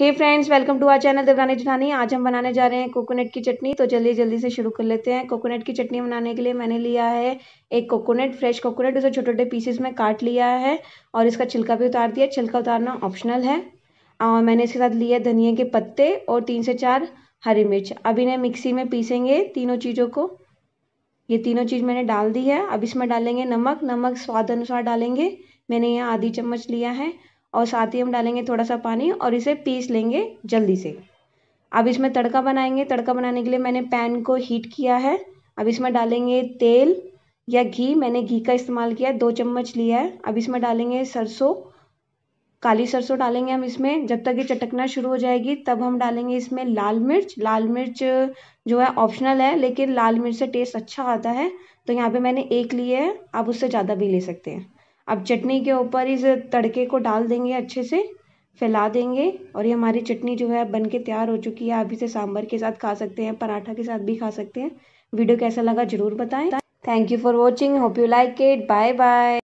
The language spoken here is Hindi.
hey friends welcome to our channel Devrani Jethani आज हम बनाने जा रहे हैं कोकोनट की चटनी तो चलिए जल्दी से शुरू कर लेते हैं कोकोनट की चटनी बनाने के लिए मैंने लिया है एक कोकोनट फ्रेश कोकोनट उसे छोटे छोटे पीसेस में काट लिया है और इसका छिलका भी उतार दिया छिलका उतारना ऑप्शनल है और मैंने इसके साथ लिया धनिए के पत्ते और तीन से चार हरी मिर्च अब इन्हें मिक्सी में पीसेंगे तीनों चीज़ों को ये तीनों चीज़ मैंने डाल दी है अब इसमें डालेंगे नमक नमक स्वाद अनुसार डालेंगे मैंने यहाँ आधी चम्मच लिया है और साथ ही हम डालेंगे थोड़ा सा पानी और इसे पीस लेंगे जल्दी से अब इसमें तड़का बनाएंगे तड़का बनाने के लिए मैंने पैन को हीट किया है अब इसमें डालेंगे तेल या घी मैंने घी का इस्तेमाल किया है दो चम्मच लिया है अब इसमें डालेंगे सरसों काली सरसों डालेंगे हम इसमें जब तक ये चटकना शुरू हो जाएगी तब हम डालेंगे इसमें लाल मिर्च लाल मिर्च जो है ऑप्शनल है लेकिन लाल मिर्च से टेस्ट अच्छा आता है तो यहाँ पे मैंने एक लिए है आप उससे ज़्यादा भी ले सकते हैं अब चटनी के ऊपर इस तड़के को डाल देंगे अच्छे से फैला देंगे और ये हमारी चटनी जो है बन के तैयार हो चुकी है आप इसे सांभर के साथ खा सकते हैं पराठा के साथ भी खा सकते हैं वीडियो कैसा लगा ज़रूर बताएं thank you for watching hope you like it bye bye